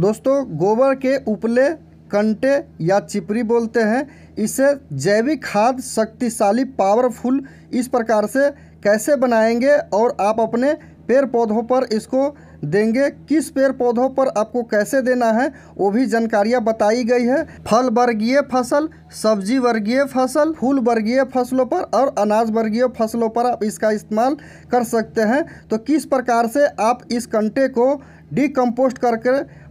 दोस्तों गोबर के उपले कंटे या चिपरी बोलते हैं इसे जैविक खाद शक्तिशाली पावरफुल इस प्रकार से कैसे बनाएंगे और आप अपने पेड़ पौधों पर इसको देंगे किस पेड़ पौधों पर आपको कैसे देना है वो भी जानकारियाँ बताई गई है फल वर्गीय फसल सब्जी वर्गीय फसल फूल वर्गीय फसलों पर और अनाज वर्गीय फसलों पर आप इसका इस्तेमाल कर सकते हैं तो किस प्रकार से आप इस कंटे को डिकम्पोस्ट करके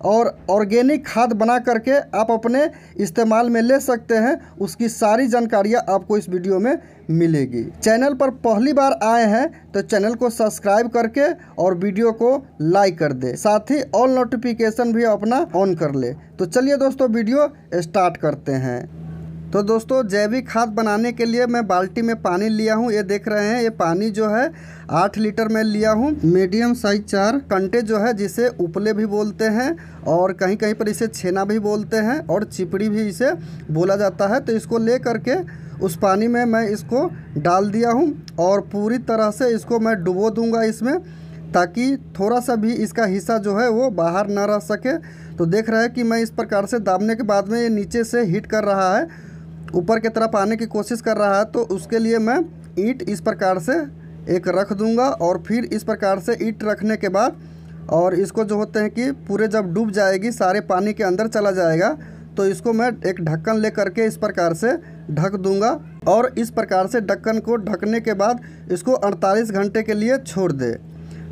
और ऑर्गेनिक खाद बना करके आप अपने इस्तेमाल में ले सकते हैं उसकी सारी जानकारियाँ आपको इस वीडियो में मिलेगी चैनल पर पहली बार आए हैं तो चैनल को सब्सक्राइब करके और वीडियो को लाइक कर दे साथ ही ऑल नोटिफिकेशन भी अपना ऑन कर ले तो चलिए दोस्तों वीडियो स्टार्ट करते हैं तो दोस्तों जैविक खाद बनाने के लिए मैं बाल्टी में पानी लिया हूँ ये देख रहे हैं ये पानी जो है आठ लीटर में लिया हूँ मीडियम साइज चार कंटे जो है जिसे उपले भी बोलते हैं और कहीं कहीं पर इसे छेना भी बोलते हैं और चिपड़ी भी इसे बोला जाता है तो इसको ले करके उस पानी में मैं इसको डाल दिया हूँ और पूरी तरह से इसको मैं डुबो दूँगा इसमें ताकि थोड़ा सा भी इसका हिस्सा जो है वो बाहर ना रह सके तो देख रहे हैं कि मैं इस प्रकार से दाबने के बाद में ये नीचे से हीट कर रहा है ऊपर की तरफ आने की कोशिश कर रहा है तो उसके लिए मैं ईंट इस प्रकार से एक रख दूंगा और फिर इस प्रकार से ईट रखने के बाद और इसको जो होते हैं कि पूरे जब डूब जाएगी सारे पानी के अंदर चला जाएगा तो इसको मैं एक ढक्कन ले करके इस प्रकार से ढक दूंगा और इस प्रकार से ढक्कन को ढकने के बाद इसको 48 घंटे के लिए छोड़ दे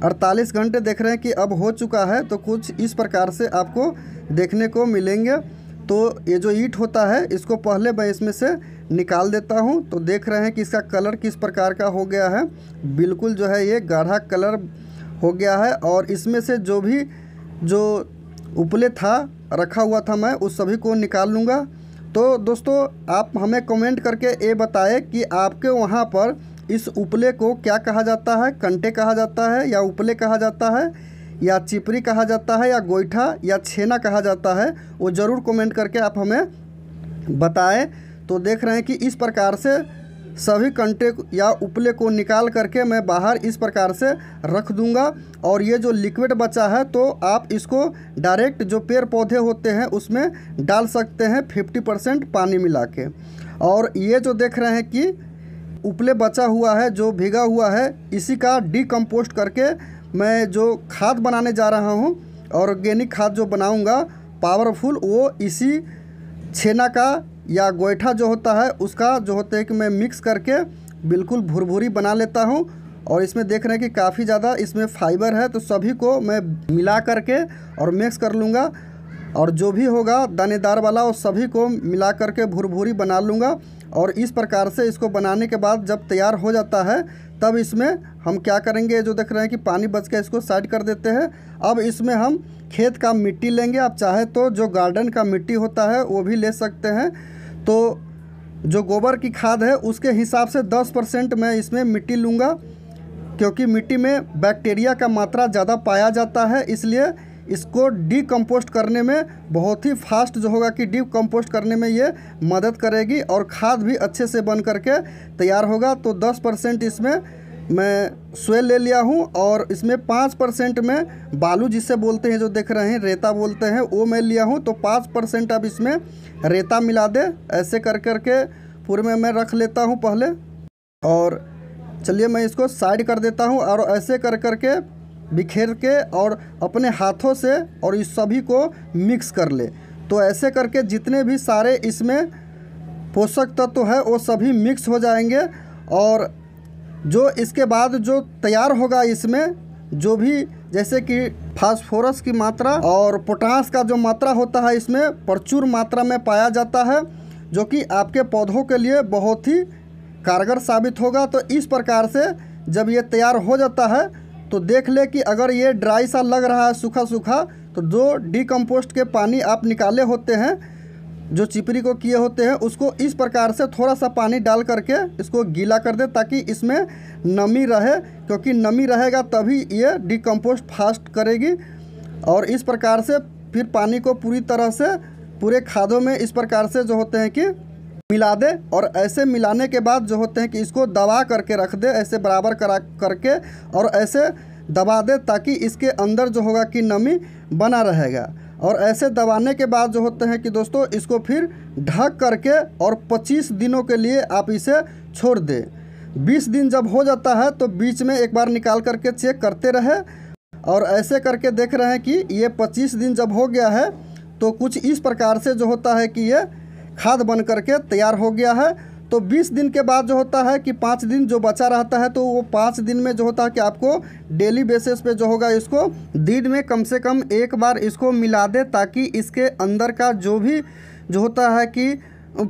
48 घंटे देख रहे हैं कि अब हो चुका है तो कुछ इस प्रकार से आपको देखने को मिलेंगे तो ये जो ईट होता है इसको पहले मैं इसमें से निकाल देता हूँ तो देख रहे हैं कि इसका कलर किस प्रकार का हो गया है बिल्कुल जो है ये गाढ़ा कलर हो गया है और इसमें से जो भी जो उपले था रखा हुआ था मैं उस सभी को निकाल लूँगा तो दोस्तों आप हमें कमेंट करके ये बताएं कि आपके वहाँ पर इस उपले को क्या कहा जाता है कंटे कहा जाता है या उपले कहा जाता है या चिपरी कहा जाता है या गोईठा या छेना कहा जाता है वो ज़रूर कमेंट करके आप हमें बताएं तो देख रहे हैं कि इस प्रकार से सभी कंटे या उपले को निकाल करके मैं बाहर इस प्रकार से रख दूंगा और ये जो लिक्विड बचा है तो आप इसको डायरेक्ट जो पेड़ पौधे होते हैं उसमें डाल सकते हैं फिफ्टी परसेंट पानी मिला के और ये जो देख रहे हैं कि उपले बचा हुआ है जो भीगा हुआ है इसी का डिकम्पोस्ट करके मैं जो खाद बनाने जा रहा हूँ ऑर्गेनिक खाद जो बनाऊँगा पावरफुल वो इसी छेना का या गोइठा जो होता है उसका जो होता है कि मैं मिक्स करके बिल्कुल भुरभुरी बना लेता हूँ और इसमें देख रहे हैं कि काफ़ी ज़्यादा इसमें फाइबर है तो सभी को मैं मिला करके और मिक्स कर लूँगा और जो भी होगा दानेदार वाला वो सभी को मिला करके भुरभुरी बना लूँगा और इस प्रकार से इसको बनाने के बाद जब तैयार हो जाता है तब इसमें हम क्या करेंगे जो देख रहे हैं कि पानी बच के इसको साइड कर देते हैं अब इसमें हम खेत का मिट्टी लेंगे आप चाहे तो जो गार्डन का मिट्टी होता है वो भी ले सकते हैं तो जो गोबर की खाद है उसके हिसाब से दस परसेंट मैं इसमें मिट्टी लूँगा क्योंकि मिट्टी में बैक्टीरिया का मात्रा ज़्यादा पाया जाता है इसलिए इसको डिकम्पोस्ट करने में बहुत ही फास्ट जो होगा कि कम्पोस्ट करने में ये मदद करेगी और खाद भी अच्छे से बन करके तैयार होगा तो दस परसेंट इसमें मैं स्वेल ले लिया हूँ और इसमें पाँच परसेंट में बालू जिसे बोलते हैं जो देख रहे हैं रेता बोलते हैं वो मैं लिया हूँ तो पाँच परसेंट अब इसमें रेता मिला दे ऐसे कर कर के पूरे में मैं रख लेता हूँ पहले और चलिए मैं इसको साइड कर देता हूँ और ऐसे कर कर के बिखेर के और अपने हाथों से और इस सभी को मिक्स कर ले तो ऐसे करके जितने भी सारे इसमें पोषक तत्व तो है वो सभी मिक्स हो जाएंगे और जो इसके बाद जो तैयार होगा इसमें जो भी जैसे कि फास्फोरस की मात्रा और पोटास का जो मात्रा होता है इसमें प्रचुर मात्रा में पाया जाता है जो कि आपके पौधों के लिए बहुत ही कारगर साबित होगा तो इस प्रकार से जब ये तैयार हो जाता है तो देख ले कि अगर ये ड्राई सा लग रहा है सूखा सूखा तो जो डिकम्पोस्ट के पानी आप निकाले होते हैं जो चिपरी को किए होते हैं उसको इस प्रकार से थोड़ा सा पानी डाल करके इसको गीला कर दे ताकि इसमें नमी रहे क्योंकि नमी रहेगा तभी ये डिकम्पोस्ट फास्ट करेगी और इस प्रकार से फिर पानी को पूरी तरह से पूरे खादों में इस प्रकार से जो होते हैं कि मिला दे और ऐसे मिलाने के बाद जो होते हैं कि इसको दबा करके रख दे ऐसे बराबर करा करके और ऐसे दबा दे ताकि इसके अंदर जो होगा कि नमी बना रहेगा और ऐसे दबाने के बाद जो होते हैं कि दोस्तों इसको फिर ढक करके और 25 दिनों के लिए आप इसे छोड़ दें 20 दिन जब हो जाता है तो बीच में एक बार निकाल करके चेक करते रहे और ऐसे करके देख रहे हैं कि ये 25 दिन जब हो गया है तो कुछ इस प्रकार से जो होता है कि ये खाद बन करके तैयार हो गया है तो 20 दिन के बाद जो होता है कि पाँच दिन जो बचा रहता है तो वो पाँच दिन में जो होता है कि आपको डेली बेसिस पे जो होगा इसको दिन में कम से कम एक बार इसको मिला दे ताकि इसके अंदर का जो भी जो होता है कि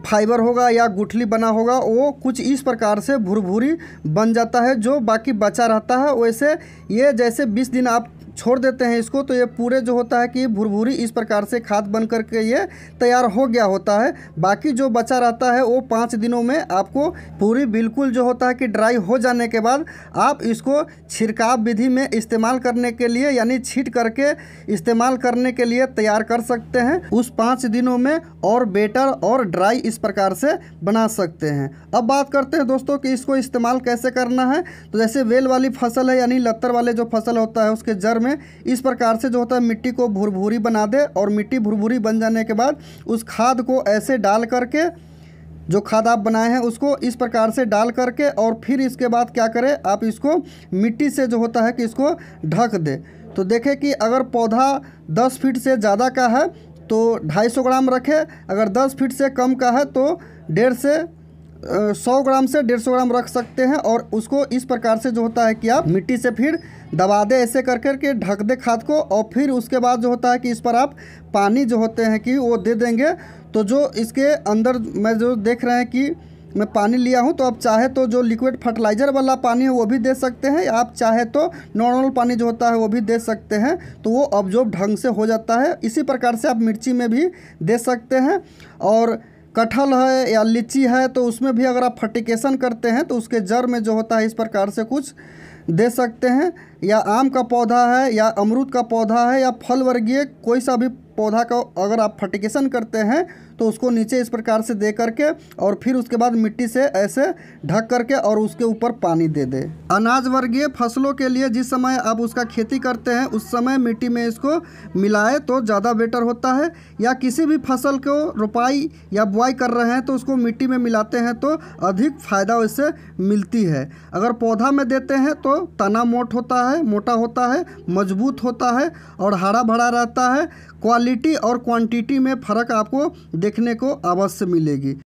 फाइबर होगा या गुठली बना होगा वो कुछ इस प्रकार से भुरभुरी बन जाता है जो बाकी बचा रहता है वैसे ये जैसे 20 दिन आप छोड़ देते हैं इसको तो ये पूरे जो होता है कि भुरभुरी इस प्रकार से खाद बन करके ये तैयार हो गया होता है बाकी जो बचा रहता है वो पाँच दिनों में आपको पूरी बिल्कुल जो होता है कि ड्राई हो जाने के बाद आप इसको छिड़काव विधि में इस्तेमाल करने के लिए यानी छीट करके इस्तेमाल करने के लिए तैयार कर सकते हैं उस पाँच दिनों में और बेटर और ड्राई इस प्रकार से बना सकते हैं अब बात करते हैं दोस्तों कि इसको इस्तेमाल कैसे करना है तो जैसे वेल वाली फसल है यानी लत्तर वाले जो फसल होता है उसके जड़ में में इस प्रकार से जो होता है मिट्टी को भुरभुरी बना दे और मिट्टी भुरभुरी बन जाने के बाद उस खाद को ऐसे डाल करके जो खाद आप बनाए हैं उसको इस प्रकार से डाल करके और फिर इसके बाद क्या करें आप इसको मिट्टी से जो होता है कि इसको ढक दे तो देखें कि अगर पौधा दस फीट से ज़्यादा का है तो ढाई सौ ग्राम रखें अगर दस फीट से कम का है तो डेढ़ से सौ ग्राम से डेढ़ सौ ग्राम रख सकते हैं और उसको इस प्रकार से जो होता है कि आप मिट्टी से फिर दबा दे ऐसे कर कर के ढक दे खाद को और फिर उसके बाद जो होता है कि इस पर आप पानी जो होते हैं कि वो दे देंगे तो जो इसके अंदर मैं जो देख रहे हैं कि मैं पानी लिया हूँ तो आप चाहे तो जो लिक्विड फर्टिलाइज़र वाला पानी है वो भी दे सकते हैं आप चाहे तो नॉर्मल पानी जो होता है वो भी दे सकते हैं तो वो जो ढंग से हो जाता है इसी प्रकार से आप मिर्ची में भी दे सकते हैं और कटहल है या लीची है तो उसमें भी अगर आप फर्टिकेशन करते हैं तो उसके जड़ में जो होता है इस प्रकार से कुछ दे सकते हैं या आम का पौधा है या अमरूद का पौधा है या फल वर्गीय कोई सा भी पौधा का अगर आप फर्टिकेशन करते हैं तो उसको नीचे इस प्रकार से दे करके और फिर उसके बाद मिट्टी से ऐसे ढक करके और उसके ऊपर पानी दे दे अनाज वर्गीय फसलों के लिए जिस समय आप उसका खेती करते हैं उस समय मिट्टी में इसको मिलाए तो ज़्यादा बेटर होता है या किसी भी फसल को रोपाई या बुआई कर रहे हैं तो उसको मिट्टी में मिलाते हैं तो अधिक फ़ायदा उससे मिलती है अगर पौधा में देते हैं तो तना मोट होता है होता है मोटा होता है मजबूत होता है और हरा भरा रहता है क्वालिटी और क्वांटिटी में फ़र्क आपको देखने को अवश्य मिलेगी